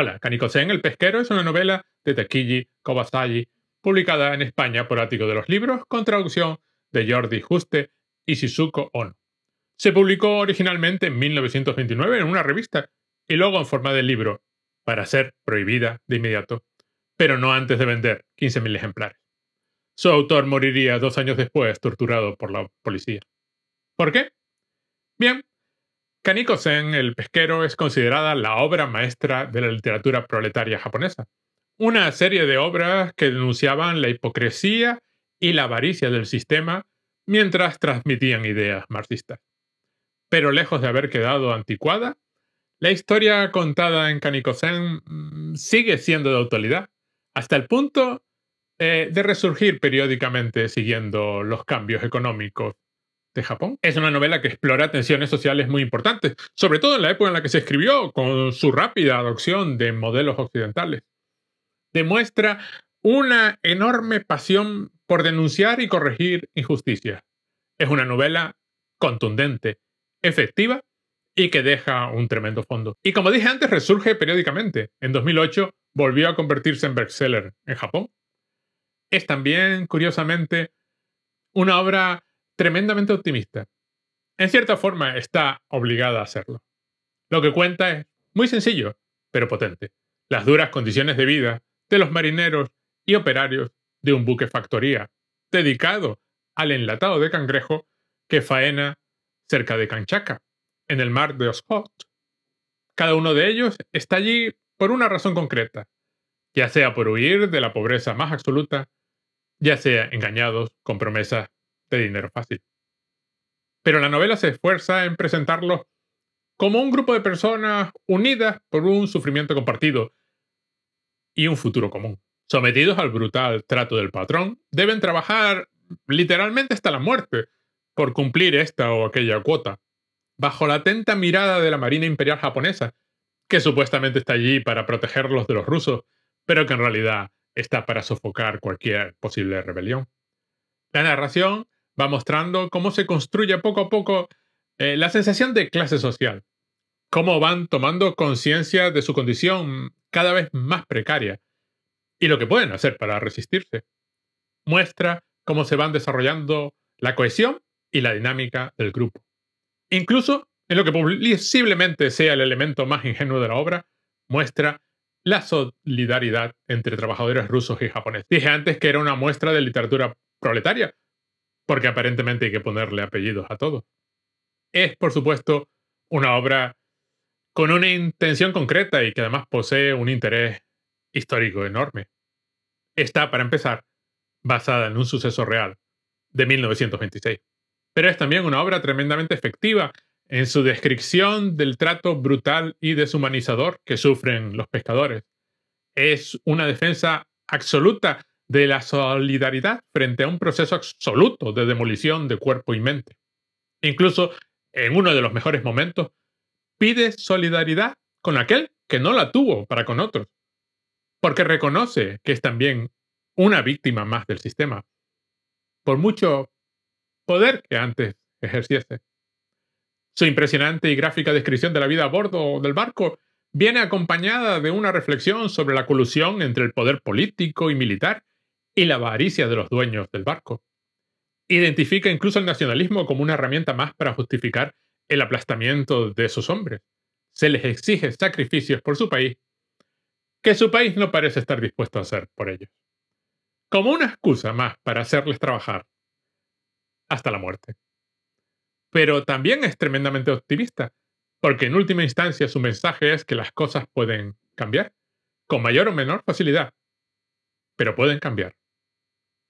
Hola, en el pesquero es una novela de Takiji Kobasagi, publicada en España por Ático de los Libros, con traducción de Jordi Juste y Shizuko Ono. Se publicó originalmente en 1929 en una revista y luego en forma de libro, para ser prohibida de inmediato, pero no antes de vender 15.000 ejemplares. Su autor moriría dos años después, torturado por la policía. ¿Por qué? Bien, Kaniko-sen, el pesquero, es considerada la obra maestra de la literatura proletaria japonesa. Una serie de obras que denunciaban la hipocresía y la avaricia del sistema mientras transmitían ideas marxistas. Pero lejos de haber quedado anticuada, la historia contada en Kaniko-sen mm, sigue siendo de actualidad, hasta el punto eh, de resurgir periódicamente siguiendo los cambios económicos de Japón. Es una novela que explora tensiones sociales muy importantes, sobre todo en la época en la que se escribió, con su rápida adopción de modelos occidentales. Demuestra una enorme pasión por denunciar y corregir injusticias. Es una novela contundente, efectiva y que deja un tremendo fondo. Y como dije antes, resurge periódicamente. En 2008 volvió a convertirse en bestseller en Japón. Es también, curiosamente, una obra tremendamente optimista. En cierta forma está obligada a hacerlo. Lo que cuenta es muy sencillo, pero potente. Las duras condiciones de vida de los marineros y operarios de un buque factoría, dedicado al enlatado de cangrejo que faena cerca de Canchaca, en el mar de Oshot. Cada uno de ellos está allí por una razón concreta, ya sea por huir de la pobreza más absoluta, ya sea engañados con promesas de dinero fácil. Pero la novela se esfuerza en presentarlos como un grupo de personas unidas por un sufrimiento compartido y un futuro común. Sometidos al brutal trato del patrón, deben trabajar literalmente hasta la muerte por cumplir esta o aquella cuota, bajo la atenta mirada de la Marina Imperial japonesa, que supuestamente está allí para protegerlos de los rusos, pero que en realidad está para sofocar cualquier posible rebelión. La narración va mostrando cómo se construye poco a poco eh, la sensación de clase social, cómo van tomando conciencia de su condición cada vez más precaria y lo que pueden hacer para resistirse. Muestra cómo se van desarrollando la cohesión y la dinámica del grupo. Incluso en lo que posiblemente sea el elemento más ingenuo de la obra, muestra la solidaridad entre trabajadores rusos y japoneses. Dije antes que era una muestra de literatura proletaria, porque aparentemente hay que ponerle apellidos a todo. Es, por supuesto, una obra con una intención concreta y que además posee un interés histórico enorme. Está, para empezar, basada en un suceso real de 1926, pero es también una obra tremendamente efectiva en su descripción del trato brutal y deshumanizador que sufren los pescadores. Es una defensa absoluta de la solidaridad frente a un proceso absoluto de demolición de cuerpo y mente. Incluso, en uno de los mejores momentos, pide solidaridad con aquel que no la tuvo para con otros, porque reconoce que es también una víctima más del sistema, por mucho poder que antes ejerciese. Su impresionante y gráfica descripción de la vida a bordo del barco viene acompañada de una reflexión sobre la colusión entre el poder político y militar y la avaricia de los dueños del barco. Identifica incluso el nacionalismo como una herramienta más para justificar el aplastamiento de sus hombres. Se les exige sacrificios por su país que su país no parece estar dispuesto a hacer por ellos. Como una excusa más para hacerles trabajar hasta la muerte. Pero también es tremendamente optimista, porque en última instancia su mensaje es que las cosas pueden cambiar, con mayor o menor facilidad, pero pueden cambiar.